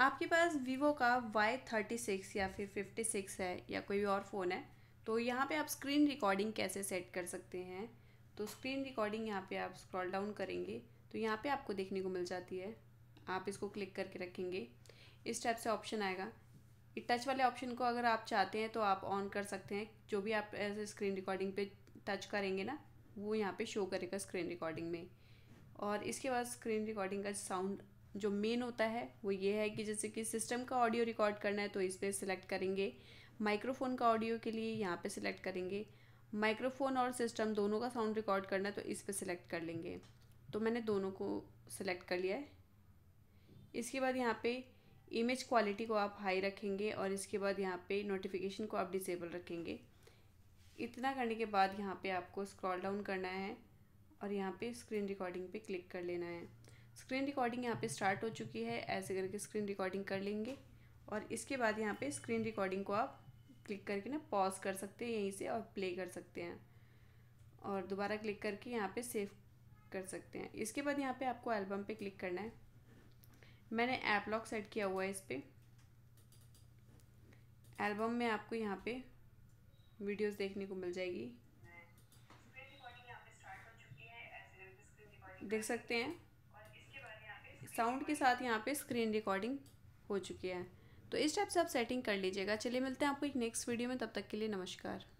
आपके पास वीवो का वाई थर्टी सिक्स या फिर फिफ्टी सिक्स है या कोई और फ़ोन है तो यहाँ पे आप स्क्रीन रिकॉर्डिंग कैसे सेट कर सकते हैं तो स्क्रीन रिकॉर्डिंग यहाँ पे आप स्क्रॉल डाउन करेंगे तो यहाँ पे आपको देखने को मिल जाती है आप इसको क्लिक करके रखेंगे इस टाइप से ऑप्शन आएगा टच वाले ऑप्शन को अगर आप चाहते हैं तो आप ऑन कर सकते हैं जो भी आप ऐसे स्क्रीन रिकॉर्डिंग पे टच करेंगे ना वो यहाँ पे शो करेगा स्क्रीन रिकॉर्डिंग में और इसके बाद स्क्रीन रिकॉर्डिंग का साउंड जो मेन होता है वो ये है कि जैसे कि सिस्टम का ऑडियो रिकॉर्ड करना है तो इस पर सिलेक्ट करेंगे माइक्रोफोन का ऑडियो के लिए यहाँ पे सिलेक्ट करेंगे माइक्रोफोन और सिस्टम दोनों का साउंड रिकॉर्ड करना है तो इस पर सिलेक्ट कर लेंगे तो मैंने दोनों को सिलेक्ट कर लिया है इसके बाद यहाँ पे इमेज क्वालिटी को आप हाई रखेंगे और इसके बाद यहाँ पे नोटिफिकेशन को आप डिसेबल रखेंगे इतना करने के बाद यहाँ पे आपको स्क्रॉल डाउन करना है और यहाँ पे स्क्रीन रिकॉर्डिंग पे क्लिक कर लेना है स्क्रीन रिकॉर्डिंग यहाँ पे स्टार्ट हो चुकी है ऐसे करके स्क्रीन रिकॉर्डिंग कर लेंगे और इसके बाद यहाँ पे स्क्रीन रिकॉर्डिंग को आप क्लिक करके ना पॉज कर सकते हैं यहीं से और प्ले कर सकते हैं और दोबारा क्लिक करके यहाँ पे सेव कर सकते हैं इसके बाद यहाँ पे आपको एल्बम पे क्लिक करना है मैंने ऐप लॉक सेट किया हुआ है इस पर एल्बम में आपको यहाँ पर वीडियोज़ देखने को मिल जाएगी देख सकते हैं साउंड के साथ यहाँ पे स्क्रीन रिकॉर्डिंग हो चुकी है तो इस टाइप से आप सेटिंग कर लीजिएगा चलिए मिलते हैं आपको एक नेक्स्ट वीडियो में तब तक के लिए नमस्कार